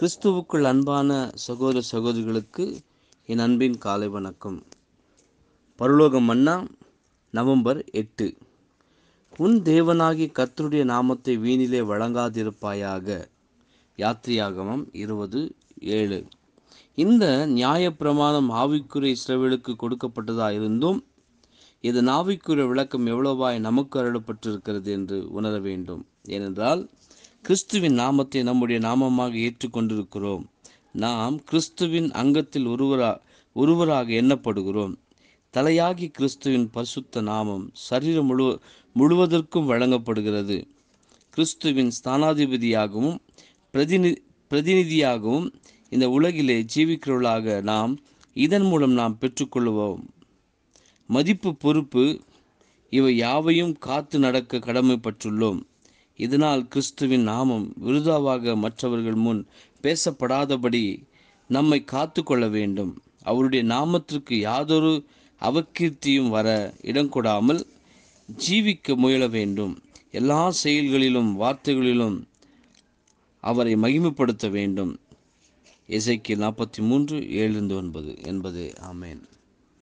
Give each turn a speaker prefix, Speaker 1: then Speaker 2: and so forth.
Speaker 1: கிறிஸ்துவுக்குள் அன்பான சகோதர சகோதரிகளுக்கு என் அன்பின் காலை வணக்கம் பரலோகம் மன்னா நவம்பர் எட்டு உன் தேவனாகி கத்தருடைய நாமத்தை வீணிலே வழங்காதிருப்பாயாக யாத்திரியாகமம் இருபது ஏழு இந்த நியாயப்பிரமாணம் ஆவிக்குரிய இஸ்ரவேலுக்கு கொடுக்கப்பட்டதாக இருந்தும் இதன் ஆவிக்குரிய விளக்கம் எவ்வளவாய் நமக்கு அருளப்பட்டிருக்கிறது என்று உணர வேண்டும் ஏனென்றால் கிறிஸ்துவின் நாமத்தை நம்முடைய நாமமாக ஏற்றுக்கொண்டிருக்கிறோம் நாம் கிறிஸ்துவின் அங்கத்தில் ஒருவரா ஒருவராக எண்ணப்படுகிறோம் தலையாகி கிறிஸ்துவின் பரிசுத்த நாமம் சரீரம் முழு முழுவதற்கும் வழங்கப்படுகிறது கிறிஸ்துவின் ஸ்தானாதிபதியாகவும் பிரதிநி பிரதிநிதியாகவும் இந்த உலகிலே ஜீவிக்கிறவர்களாக நாம் இதன் மூலம் நாம் பெற்றுக்கொள்வோம் மதிப்பு பொறுப்பு இவை யாவையும் காத்து நடக்க கடமைப்பட்டுள்ளோம் இதனால் கிறிஸ்துவின் நாமம் விருதாவாக மற்றவர்கள் முன் பேசப்படாதபடி நம்மை காத்து கொள்ள வேண்டும் அவருடைய நாமத்திற்கு யாதொரு அவக்கீர்த்தியும் வர இடங்கொடாமல் ஜீவிக்க முயல வேண்டும் எல்லா செயல்களிலும் வார்த்தைகளிலும் அவரை மகிமைப்படுத்த வேண்டும் இசைக்கு நாற்பத்தி மூன்று ஏழு ஒன்பது என்பது ஆமேன்